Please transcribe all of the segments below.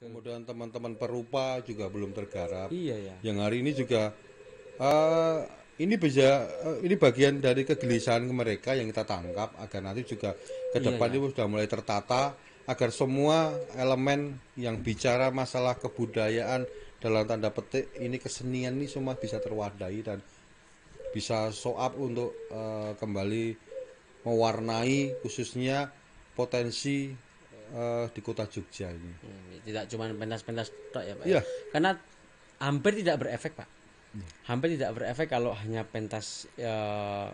Kemudian teman-teman perupa juga belum tergarap. Iya ya. Yang hari ini juga uh, ini bisa uh, ini bagian dari kegelisahan mereka yang kita tangkap agar nanti juga ke iya, depan iya, ya. sudah mulai tertata agar semua elemen yang bicara masalah kebudayaan dalam tanda petik ini kesenian ini semua bisa terwadai dan bisa soap untuk uh, kembali mewarnai khususnya potensi uh, di kota Jogja ini. Hmm, tidak cuma pentas-pentas tok ya Pak. Ya? Iya. Karena hampir tidak berefek Pak. Ya. Hampir tidak berefek kalau hanya pentas uh,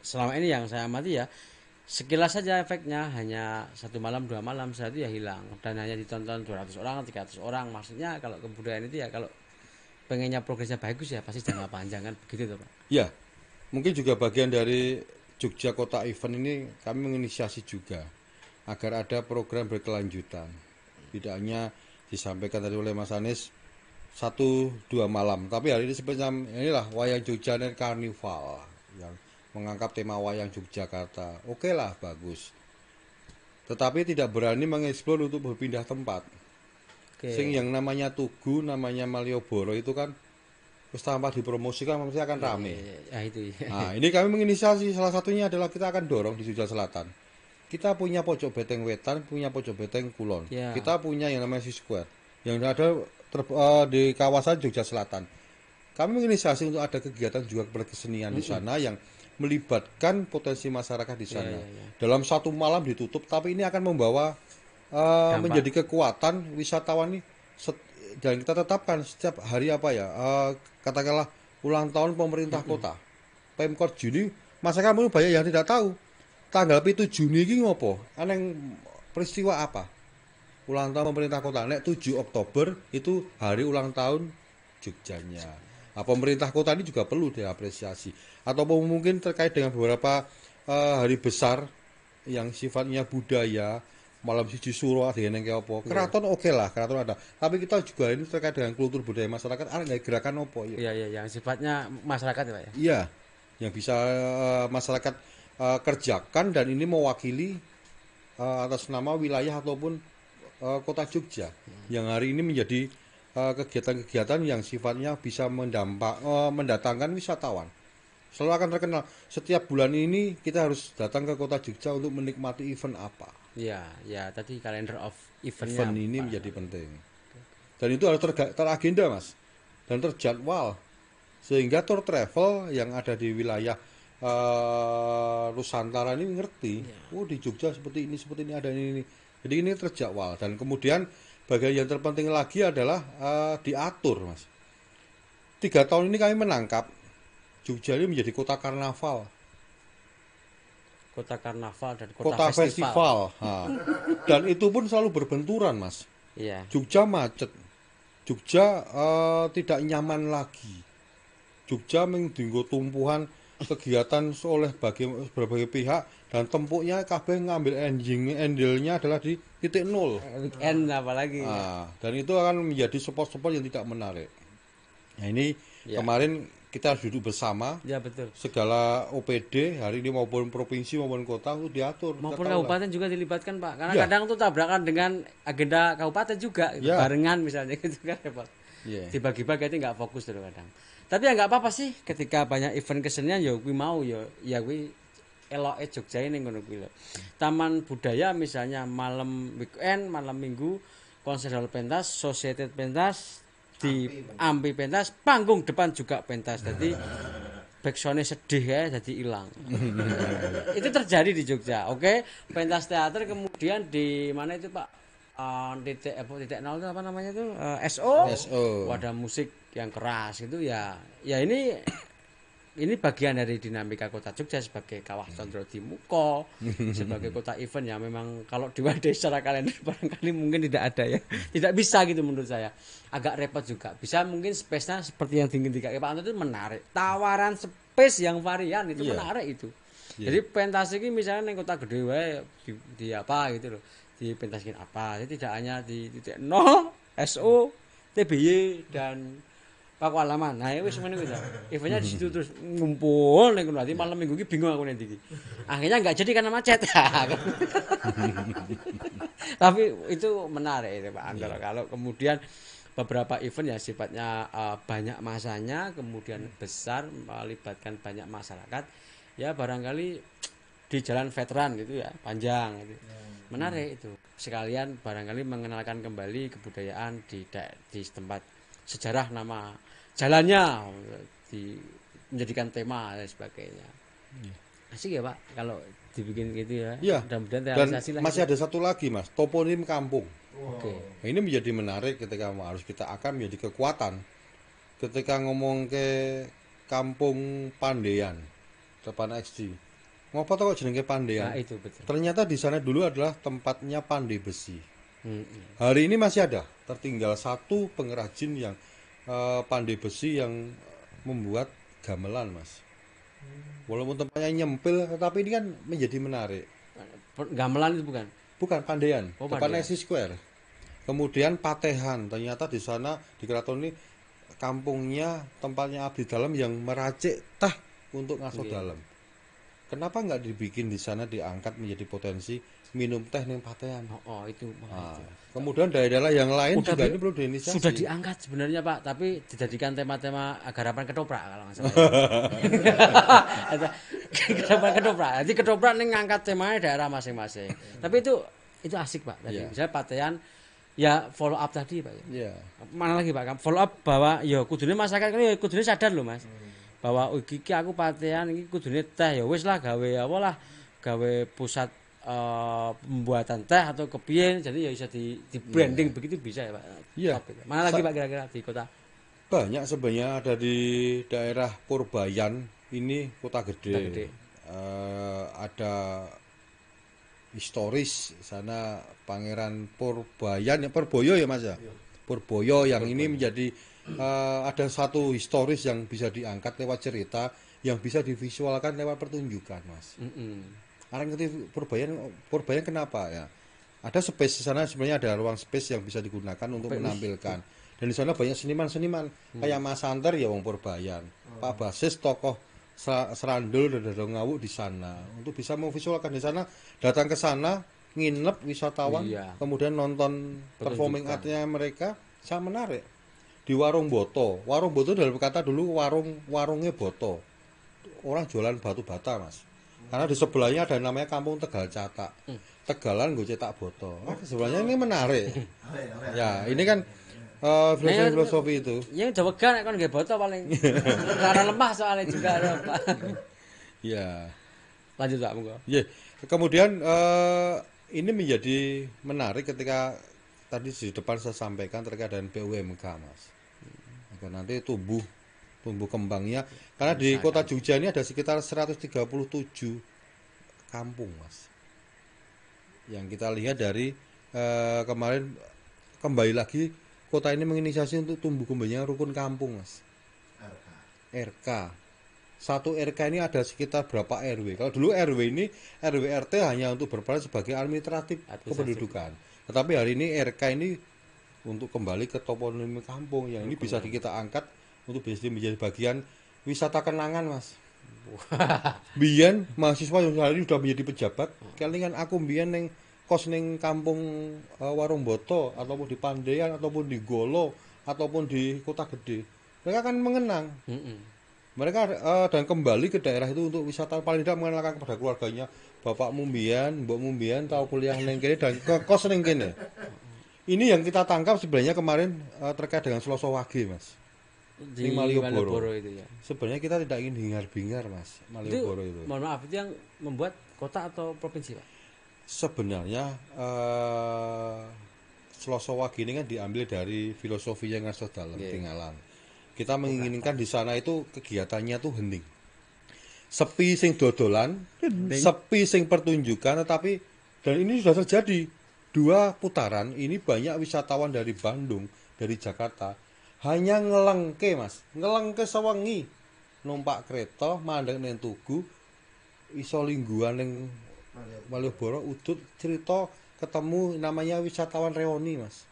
selama ini yang saya amati ya sekilas saja efeknya hanya satu malam dua malam saja ya hilang dan hanya ditonton 200 orang 300 orang maksudnya kalau kebudayaan itu ya kalau pengennya progresnya bagus ya pasti jangan panjang kan begitu tuh Pak Iya. mungkin juga bagian dari Jogja Kota Event ini kami menginisiasi juga agar ada program berkelanjutan. Tidak hanya disampaikan tadi oleh Mas Anies satu dua malam, tapi hari ini sebenarnya inilah wayang Jogja dan Karnival yang mengangkat tema wayang Yogyakarta. Oke okay lah, bagus. Tetapi tidak berani mengeksplor untuk berpindah tempat. Okay. Sing yang namanya Tugu, namanya Malioboro itu kan terus tanpa dipromosikan pasti akan iya, ramai. Ya, ya, ah, ya, ya. Nah, ini kami menginisiasi salah satunya adalah kita akan dorong di Jogja Selatan kita punya pojok beteng wetan, punya pojok beteng kulon. Yeah. Kita punya yang namanya si Square yang ada ter, uh, eh, di kawasan Jogja Selatan. Kami menginisiasi untuk ada kegiatan juga berkesenian -hmm. di sana yang melibatkan potensi masyarakat di ya, sana. Yeah, yeah, yeah. Dalam satu malam ditutup, tapi ini akan membawa uh, menjadi kekuatan wisatawan nih. Dan kita tetapkan setiap hari apa ya? Uh, katakanlah ulang tahun pemerintah -hmm. kota. Pemkot Juni, Masyarakat kamu banyak yang tidak tahu tanggal itu Juni ini ngopo yang peristiwa apa ulang tahun pemerintah kota nek 7 Oktober itu hari ulang tahun Jogjanya nah, pemerintah kota ini juga perlu diapresiasi atau mungkin terkait dengan beberapa uh, hari besar yang sifatnya budaya malam siji suruh ada yang kayak apa keraton yeah. oke okay lah keraton ada tapi kita juga ini terkait dengan kultur budaya masyarakat ada nggak gerakan apa ya iya iya yang sifatnya masyarakat ya pak ya iya yang bisa uh, masyarakat uh, kerjakan dan ini mewakili uh, atas nama wilayah ataupun uh, kota Jogja hmm. yang hari ini menjadi kegiatan-kegiatan uh, yang sifatnya bisa mendampak uh, mendatangkan wisatawan. Selalu akan terkenal setiap bulan ini kita harus datang ke kota Jogja untuk menikmati event apa. Ya, ya tadi kalender of event. Event ini apa? menjadi penting. Dan itu harus ter teragenda mas dan terjadwal sehingga tour travel yang ada di wilayah uh, Nusantara ini ngerti, ya. oh di Jogja seperti ini seperti ini ada ini ini. Jadi ini terjadwal. dan kemudian bagian yang terpenting lagi adalah uh, diatur, mas. Tiga tahun ini kami menangkap Jogja ini menjadi kota karnaval. Kota karnaval dan kota, kota festival. festival. Nah. dan itu pun selalu berbenturan, mas. Ya. Jogja macet, Jogja uh, tidak nyaman lagi. Jogja mengdinggo tumpuhan kegiatan oleh bagi berbagai pihak dan tempuknya KB ngambil ending endilnya adalah di titik nol end apalagi nah, dan itu akan menjadi support-support yang tidak menarik nah ini ya. kemarin kita harus duduk bersama ya betul segala OPD hari ini maupun provinsi maupun kota itu diatur maupun kabupaten lah. juga dilibatkan pak karena ya. kadang itu tabrakan dengan agenda kabupaten juga gitu. ya. barengan misalnya gitu kan ya pak ya. dibagi-bagi aja nggak fokus terus kadang tapi ya nggak apa-apa sih ketika banyak event kesenian ya gue mau ya ya gue elok -e Jogja ini ngono gue taman budaya misalnya malam weekend malam minggu konser hal pentas society pentas di ampi, pentas panggung depan juga pentas jadi backsoundnya sedih ya jadi hilang itu terjadi di Jogja oke okay? pentas teater kemudian di mana itu pak uh, titik apa titik nol itu apa namanya tuh uh, eh, SO, SO. wadah musik yang keras itu ya ya ini ini bagian dari dinamika kota Jogja sebagai kawah Condro muko sebagai kota event ya memang kalau diwadai secara kalender barangkali mungkin tidak ada ya tidak bisa gitu menurut saya agak repot juga bisa mungkin space-nya seperti yang tinggi tiga Pak Anto itu menarik tawaran space yang varian itu yeah. menarik itu yeah. jadi pentas ini misalnya yang kota gede wae di, di apa gitu loh di pentaskin apa. Jadi tidak hanya di titik 0, SO, TBY dan Paku Alaman. Nah, itu semuanya itu. Eventnya di situ terus ngumpul ning nanti malam minggu ini bingung aku nanti. Akhirnya nggak jadi karena macet. Tapi itu menarik itu Pak Anggara. Iya. Kalau kemudian beberapa event ya sifatnya uh, banyak masanya kemudian hmm. besar melibatkan banyak masyarakat ya barangkali di jalan veteran gitu ya panjang gitu. Hmm. menarik itu sekalian barangkali mengenalkan kembali kebudayaan di di tempat sejarah nama jalannya di menjadikan tema dan sebagainya hmm. asik ya pak kalau dibikin gitu ya, ya. mudah dan masih ada satu lagi mas toponim kampung wow. oke nah, ini menjadi menarik ketika harus kita akan menjadi kekuatan ketika ngomong ke kampung Pandean depan XG Ngopo tau jenenge Pandean? Ya? Nah, itu betul. Ternyata di sana dulu adalah tempatnya pandai besi. Hmm. Hari ini masih ada, tertinggal satu pengrajin yang uh, pandai besi yang membuat gamelan, Mas. Walaupun tempatnya nyempil, tetapi ini kan menjadi menarik. Gamelan itu bukan? Bukan Pandean, oh, depan Pandean. Square. Kemudian Patehan, ternyata di sana di keraton ini kampungnya tempatnya abdi dalam yang meracik tah untuk ngasuh yeah. dalam. Kenapa nggak dibikin di sana diangkat menjadi potensi minum teh neng patean? Oh, oh itu. Nah, itu. Kemudian daerah-daerah yang lain Udah, juga ini perlu diinisiasi. Sudah diangkat sebenarnya Pak, tapi dijadikan tema-tema garapan ketoprak kalau nggak salah. garapan ketoprak. Jadi ketoprak neng ngangkat temanya daerah masing-masing. tapi itu itu asik Pak. Tadi yeah. misalnya patean ya follow up tadi Pak. Yeah. Mana lagi Pak? Follow up bahwa ya kudunya masyarakat kan ya kudunya sadar loh Mas. Hmm bahwa iki aku patean iki kudune teh ya wis lah gawe apa lah gawe pusat uh, pembuatan teh atau kepiye jadi ya bisa di, di iya. branding yeah. begitu bisa ya Pak. Iya. Mana lagi Sa Pak kira-kira di kota? Banyak sebenarnya ada di daerah Purbayan ini kota gede. Kota gede. Uh, ada historis sana Pangeran Purbayan ya Purboyo ya Mas ya. Iya. Purboyo yang ini menjadi uh, ada satu historis yang bisa diangkat lewat cerita yang bisa divisualkan lewat pertunjukan mas. Mm -hmm. Arang Purbayan Purbayan kenapa ya? Ada space di sana sebenarnya ada ruang space yang bisa digunakan untuk Pemis. menampilkan. Dan di sana banyak seniman-seniman hmm. kayak Mas Santer ya Wong Purbayan, oh. Pak Basis tokoh Serandul dan Dadong di sana untuk bisa memvisualkan di sana datang ke sana nginep wisatawan, iya. kemudian nonton Betul performing artnya mereka, sangat menarik. Di warung Boto, warung Boto dalam kata dulu warung warungnya Boto, orang jualan batu bata mas. Karena di sebelahnya ada namanya Kampung Tegal cetak hmm. Tegalan gue cetak Boto. Ah, sebelahnya ini menarik. Hmm. ya ini kan Uh, eh, kan filosofi, filosofi itu. Yang Jawa kan kan gak botol paling. Karena lemah soalnya juga ada Pak. Iya. Lanjut Pak monggo. Iya. Kemudian uh, ini menjadi menarik ketika tadi di depan saya sampaikan terkait dengan PUMK mas agar nanti tumbuh tumbuh kembangnya karena di kota kan? Jogja ini ada sekitar 137 kampung mas yang kita lihat dari eh, kemarin kembali lagi kota ini menginisiasi untuk tumbuh kembangnya rukun kampung mas RK, RK satu RK ini ada sekitar berapa RW. Kalau dulu RW ini RW RT hanya untuk berperan sebagai administratif kependudukan. Tetapi hari ini RK ini untuk kembali ke toponimi kampung yang ini bisa kita angkat untuk bisa menjadi bagian wisata kenangan, Mas. Bian mahasiswa yang hari ini sudah menjadi pejabat, kelingan aku Bian yang kos neng kampung uh, Warung Boto ataupun di Pandean ataupun di Golo ataupun di Kota Gede. Mereka akan mengenang. Mm -mm mereka uh, dan kembali ke daerah itu untuk wisata paling tidak mengenalkan kepada keluarganya bapak mumbian mbok mumbian tahu kuliah neng dan ke kos neng ini yang kita tangkap sebenarnya kemarin uh, terkait dengan Seloso Wage mas di, di Malioboro. Malioboro itu ya sebenarnya kita tidak ingin hingar bingar mas Malioboro itu, mohon maaf itu yang membuat kota atau provinsi pak sebenarnya uh, eh, Seloso Wage ini kan diambil dari filosofi yang ngasih dalam yeah. tinggalan kita menginginkan di sana itu kegiatannya tuh hening. Sepi sing dodolan, hening. sepi sing pertunjukan tetapi dan ini sudah terjadi. Dua putaran ini banyak wisatawan dari Bandung, dari Jakarta hanya ngelengke, Mas. Ngelengke sewangi numpak kereta mandek neng Tugu iso lingguan neng Malioboro udut cerita ketemu namanya wisatawan reuni mas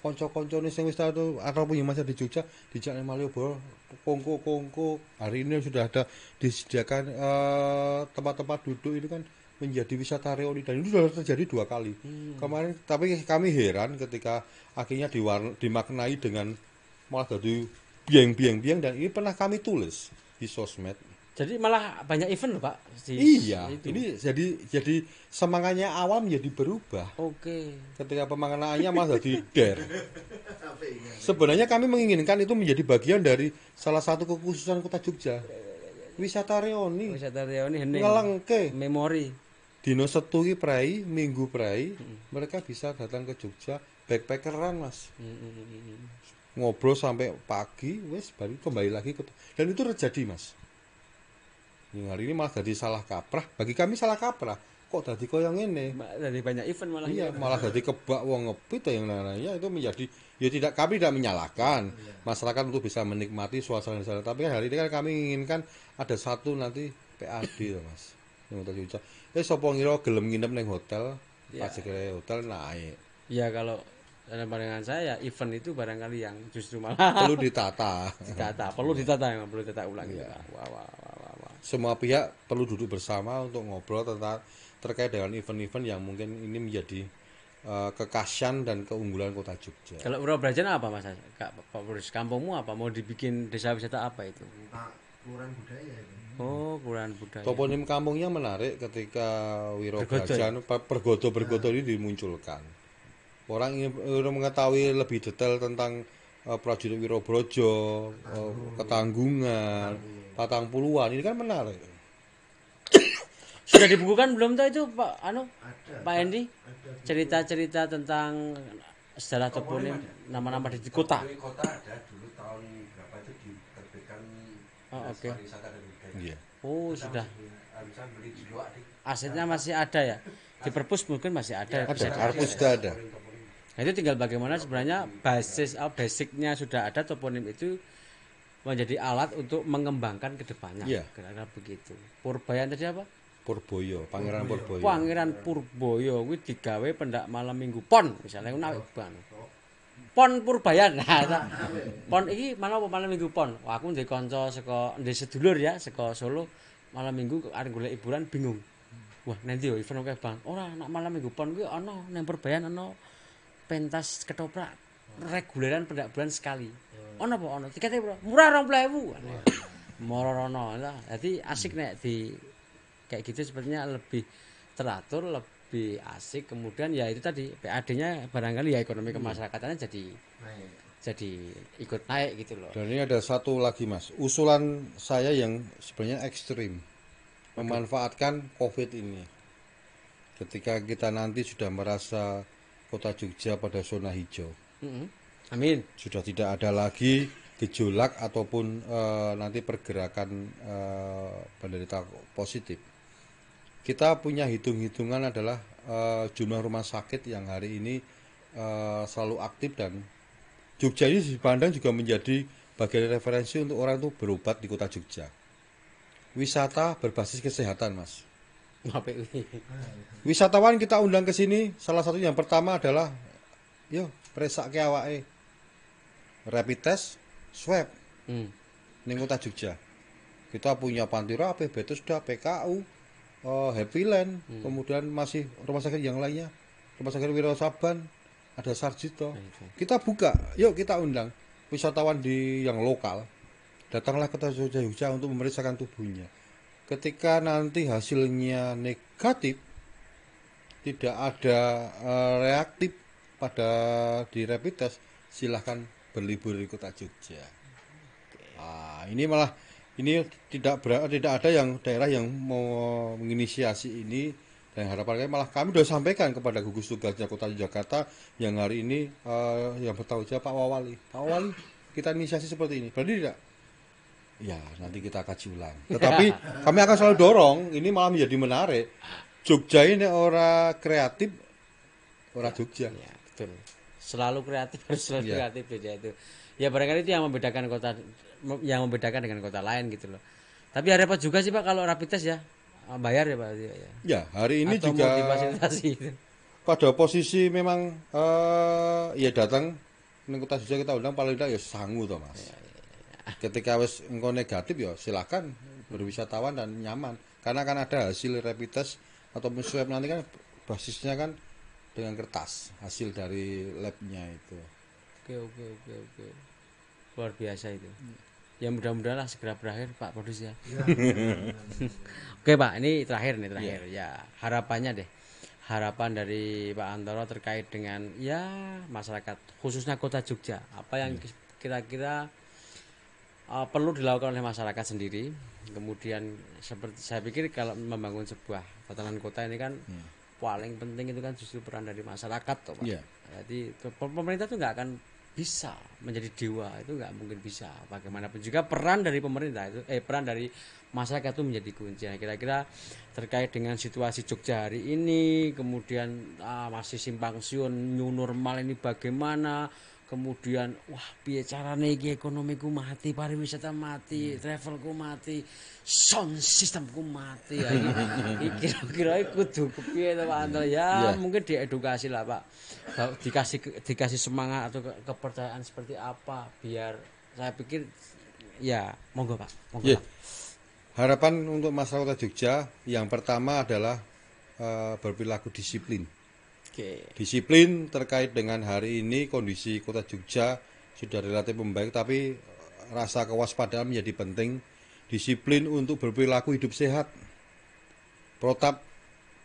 konco-konco nih yang wis tahu akrab punya masa di Jogja di Jalan Malioboro kongko-kongko hari ini sudah ada disediakan eh, tempat-tempat uh, duduk ini kan menjadi wisata reuni dan itu sudah terjadi dua kali hmm. kemarin tapi kami heran ketika akhirnya diwarna, dimaknai dengan malah jadi biang biang biang dan ini pernah kami tulis di sosmed jadi malah banyak event loh, Pak. Di iya, itu. ini jadi jadi semangatnya awam jadi berubah. Oke. Ketika pemaknaannya malah jadi der. Sebenarnya kami menginginkan itu menjadi bagian dari salah satu kekhususan Kota Jogja. Wisata Reoni. Wisata Reoni Ngelengke. Memori. Dino Setu Prai, Minggu Prai, hmm. mereka bisa datang ke Jogja backpackeran, Mas. Hmm. Ngobrol sampai pagi, wes baru kembali lagi ke dan itu terjadi, Mas yang hari ini malah jadi salah kaprah bagi kami salah kaprah kok tadi yang ini dari banyak event malah iya ya. malah jadi kebak wong ngepi ya yang lainnya itu menjadi ya tidak kami tidak menyalahkan iya. masyarakat untuk bisa menikmati suasana di sana tapi kan hari ini kan kami inginkan ada satu nanti PAD loh mas yang kita cuci eh sopo ngira gelem nginep neng hotel ya. pas hotel naik iya kalau dalam pandangan saya event itu barangkali yang justru malah perlu ditata ditata perlu ditata memang iya. perlu ditata ulang iya. gitu. wow, wow, wow semua pihak perlu duduk bersama untuk ngobrol tentang terkait dengan event-event yang mungkin ini menjadi uh, eh, kekasian dan keunggulan kota Jogja. Kalau Brajan apa Mas? Kak Pak kampungmu apa mau dibikin desa wisata apa itu? Kurang budaya Oh, kurang budaya. Toponim kampungnya menarik ketika Wiro Brajan Pergoto Pergoto ini dimunculkan. Orang ingin mengetahui lebih detail tentang uh, prajurit Wirobrojo, uh, eh, ketanggungan, patang puluhan. Ini kan menarik. Sudah dibukukan belum tuh itu Pak Anu? Ada, Pak Endi? Cerita-cerita tentang sejarah Kepulim, nama-nama di kota. Di kota ada dulu oh, oke. Okay. Iya. Oh, sudah. Eh, Asetnya nah, masih ada ya? Di perpus mungkin masih ada. Ya, ada, perpus sudah ada. Nah, itu tinggal bagaimana sebenarnya basis atau basicnya sudah ada toponim itu menjadi alat untuk mengembangkan kedepannya. Iya. kira begitu. Purbayan tadi apa? Purboyo, Pangeran Purboyo. Pangeran Purboyo wih digawe pendak malam Minggu pon, misalnya kuwi ban. Pon Purbayan. Nah, pon mana mau malam Minggu pon. Wah, aku di kanca seko, di sedulur ya, seko Solo malam Minggu ada gula hiburan bingung. Wah, nanti yo event oke Bang. Ora, nak malam Minggu pon oh ana nang Purbayan ana pentas ketoprak hmm. reguleran pendak bulan sekali hmm. ono apa ono tiga bro murah orang rong puluh morono lah jadi asik nih di kayak gitu sepertinya lebih teratur lebih asik kemudian ya itu tadi PAD-nya barangkali ya ekonomi hmm. kemasyarakatannya jadi jadi ikut naik gitu loh dan ini ada satu lagi mas usulan saya yang sebenarnya ekstrim memanfaatkan COVID ini ketika kita nanti sudah merasa kota Jogja pada zona hijau. Mm -hmm. Amin. Sudah tidak ada lagi gejolak ataupun e, nanti pergerakan e, penderita positif. Kita punya hitung-hitungan adalah e, jumlah rumah sakit yang hari ini e, selalu aktif dan Jogja ini dipandang juga menjadi bagian referensi untuk orang itu berobat di kota Jogja. Wisata berbasis kesehatan, Mas. Wisatawan kita undang ke sini, salah satu yang pertama adalah yo presak ke awake. Rapid test, swab. Hmm. Ning kota Jogja. Kita punya Panti rapi, Rapih, e sudah, PKU, uh, eh, Happyland, hmm. kemudian masih rumah sakit yang lainnya. Rumah sakit Wiro Saban, ada Sarjito. Kita buka, yuk kita undang wisatawan di yang lokal. Datanglah ke Jogja untuk memeriksakan tubuhnya ketika nanti hasilnya negatif tidak ada eh, reaktif pada di rapid test silahkan berlibur di kota Jogja nah, ini malah ini tidak ber, tidak ada yang daerah yang mau menginisiasi ini dan harapannya malah kami sudah sampaikan kepada gugus tugasnya Kota Jakarta yang hari ini uh, yang bertanggung jawab Pak Wawali. Pak Wawali, kita inisiasi seperti ini. Berarti tidak? Ya, nanti kita kaji ulang. Tetapi kami akan selalu dorong, ini malah menjadi menarik. Jogja ini orang kreatif, orang Jogja. Ya, betul. Selalu kreatif, harus selalu ya. kreatif Jogja itu. Ya barangkali itu yang membedakan kota yang membedakan dengan kota lain gitu loh. Tapi ada apa juga sih Pak kalau rapid test ya. Ah, bayar ya Pak ya, ya. Ya, hari ini Atau juga fasilitasi Pada posisi memang uh, ya datang ini kota Jogja kita undang paling tidak ya sanggup toh Mas. Ya ketika wes engko negatif ya silakan berwisatawan dan nyaman karena kan ada hasil rapid test ataupun swab nanti kan basisnya kan dengan kertas hasil dari labnya itu oke oke oke oke luar biasa itu ya mudah-mudahan lah segera berakhir Pak Produs ya, ya, ya, ya oke Pak ini terakhir nih terakhir ya. ya harapannya deh harapan dari Pak Antoro terkait dengan ya masyarakat khususnya kota Jogja apa yang ya. kira-kira uh, perlu dilakukan oleh masyarakat sendiri. Kemudian seperti saya pikir kalau membangun sebuah tatanan kota ini kan hmm. paling penting itu kan justru peran dari masyarakat, toh, Pak. Yeah. Jadi pemerintah itu nggak akan bisa menjadi dewa itu nggak mungkin bisa bagaimanapun juga peran dari pemerintah itu eh peran dari masyarakat itu menjadi kunci nah, kira-kira terkait dengan situasi Jogja hari ini kemudian ah, masih simpang siun new normal ini bagaimana kemudian wah piye carane iki ekonomiku mati pariwisata mati hmm. travelku mati sound sistemku mati ya iki kira-kira kudu kepiye to Pak Anto ya yeah. mungkin diedukasi lah Pak dikasih dikasih semangat atau kepercayaan seperti apa biar saya pikir ya monggo Pak monggo yeah. Pak. Harapan untuk masyarakat Jogja yang pertama adalah uh, berperilaku disiplin. Okay. Disiplin terkait dengan hari ini kondisi Kota Jogja sudah relatif membaik tapi rasa kewaspadaan menjadi penting. Disiplin untuk berperilaku hidup sehat. Protap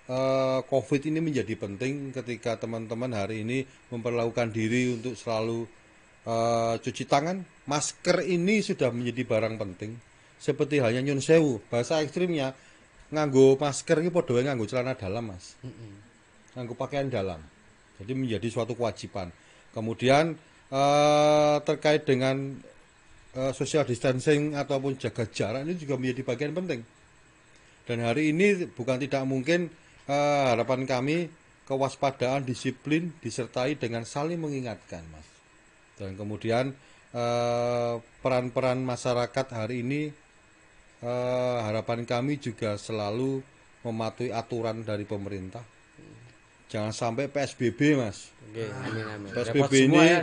eh, COVID ini menjadi penting ketika teman-teman hari ini memperlakukan diri untuk selalu eh, cuci tangan, masker ini sudah menjadi barang penting. Seperti halnya nyun sewu, bahasa ekstrimnya nganggo masker ini podohnya nganggo celana dalam, Mas nganggo pakaian dalam. Jadi menjadi suatu kewajiban. Kemudian eh, terkait dengan eh, social distancing ataupun jaga jarak ini juga menjadi bagian penting. Dan hari ini bukan tidak mungkin eh, harapan kami kewaspadaan, disiplin disertai dengan saling mengingatkan, Mas. Dan kemudian eh, peran-peran masyarakat hari ini eh, harapan kami juga selalu mematuhi aturan dari pemerintah jangan sampai PSBB mas Oke, amin, amin. PSBB ini ya,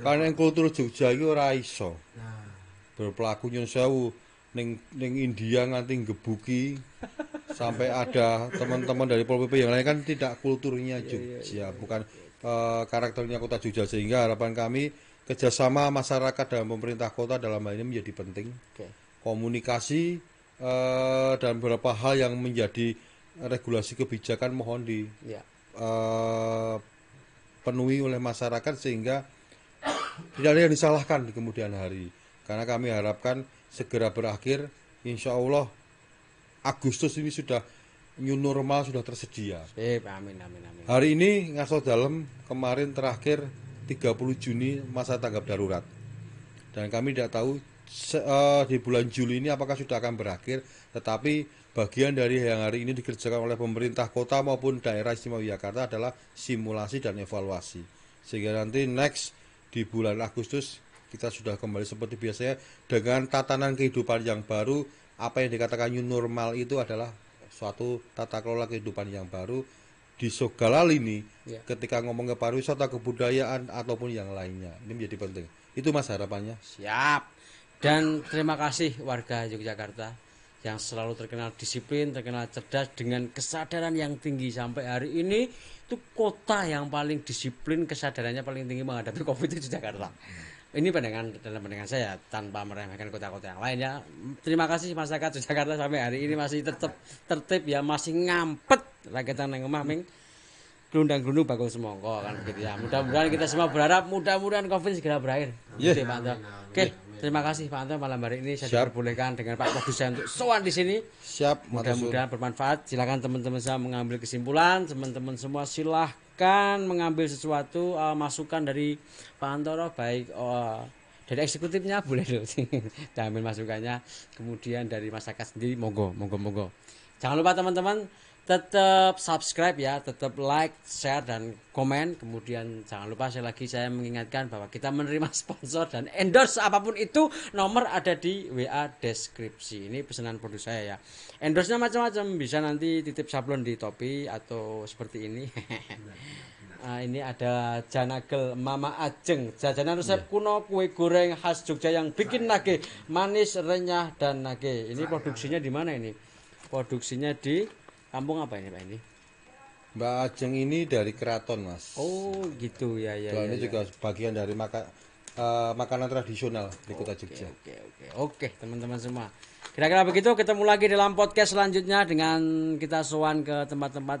karena yang kultur Jogja itu raiso berpelakunya nah. berpelaku neng sewu ning India nganti gebuki sampai ada teman-teman dari Pol PP yang lain kan tidak kulturnya iya, iya, Jogja iya, iya, iya. bukan uh, karakternya kota Jogja sehingga harapan kami kerjasama masyarakat dan pemerintah kota dalam hal ini menjadi penting okay. komunikasi uh, dan beberapa hal yang menjadi regulasi kebijakan mohon di yeah. Eh, penuhi oleh masyarakat sehingga tidak ada yang disalahkan di kemudian hari karena kami harapkan segera berakhir insya Allah Agustus ini sudah new normal sudah tersedia Sip, amin, amin, amin. hari ini ngaso dalam kemarin terakhir 30 Juni masa tanggap darurat dan kami tidak tahu eh, di bulan Juli ini apakah sudah akan berakhir tetapi Bagian dari yang hari ini dikerjakan oleh pemerintah kota maupun daerah istimewa Yogyakarta adalah simulasi dan evaluasi. Sehingga nanti next di bulan Agustus kita sudah kembali seperti biasanya dengan tatanan kehidupan yang baru. Apa yang dikatakan new normal itu adalah suatu tata kelola kehidupan yang baru di segala lini ya. ketika ngomong ke pariwisata, kebudayaan ataupun yang lainnya. Ini menjadi penting. Itu Mas harapannya. Siap. Dan terima kasih warga Yogyakarta yang selalu terkenal disiplin, terkenal cerdas dengan kesadaran yang tinggi sampai hari ini itu kota yang paling disiplin kesadarannya paling tinggi menghadapi covid itu Jakarta. Hmm. Ini pandangan dalam pandangan saya tanpa meremehkan kota-kota yang lainnya. Terima kasih masyarakat Jakarta sampai hari ini masih tetap tertib ya masih ngampet rakyatan yang ming gelundang gelundung bagus semongko kan begitu ya mudah-mudahan kita semua berharap mudah-mudahan covid segera berakhir yeah. Iya. oke okay. Iya. Terima kasih Pak Anto malam hari ini saya Siap. diperbolehkan dengan Pak Produsen untuk soal di sini. Siap. Mudah-mudahan bermanfaat. Silakan teman-teman saya mengambil kesimpulan. Teman-teman semua silahkan mengambil sesuatu uh, masukan dari Pak Antoro baik uh, dari eksekutifnya boleh loh diambil masukannya kemudian dari masyarakat sendiri monggo monggo monggo jangan lupa teman-teman tetap subscribe ya, tetap like, share dan komen. Kemudian jangan lupa saya lagi saya mengingatkan bahwa kita menerima sponsor dan endorse apapun itu nomor ada di WA deskripsi. Ini pesanan produk saya ya. Endorse-nya macam-macam, bisa nanti titip sablon di topi atau seperti ini. Nah, ini ada janagel Mama Ajeng, jajanan resep yeah. kuno kue goreng khas Jogja yang bikin nage manis, renyah dan nage. Ini produksinya di mana ini? Produksinya di Kampung apa ini Pak ini Mbak Ajeng ini dari keraton mas. Oh gitu ya ya. Dan ya, ini ya. juga bagian dari maka, uh, makanan tradisional di kota Jogja. Oke okay, oke oke teman-teman semua. Kira-kira begitu ketemu lagi dalam podcast selanjutnya dengan kita soan ke tempat-tempat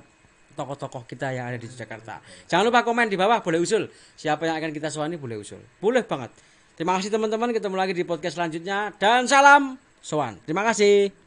tokoh-tokoh kita yang ada di Jakarta. Jangan lupa komen di bawah boleh usul siapa yang akan kita soani boleh usul. Boleh banget. Terima kasih teman-teman ketemu lagi di podcast selanjutnya dan salam soan Terima kasih.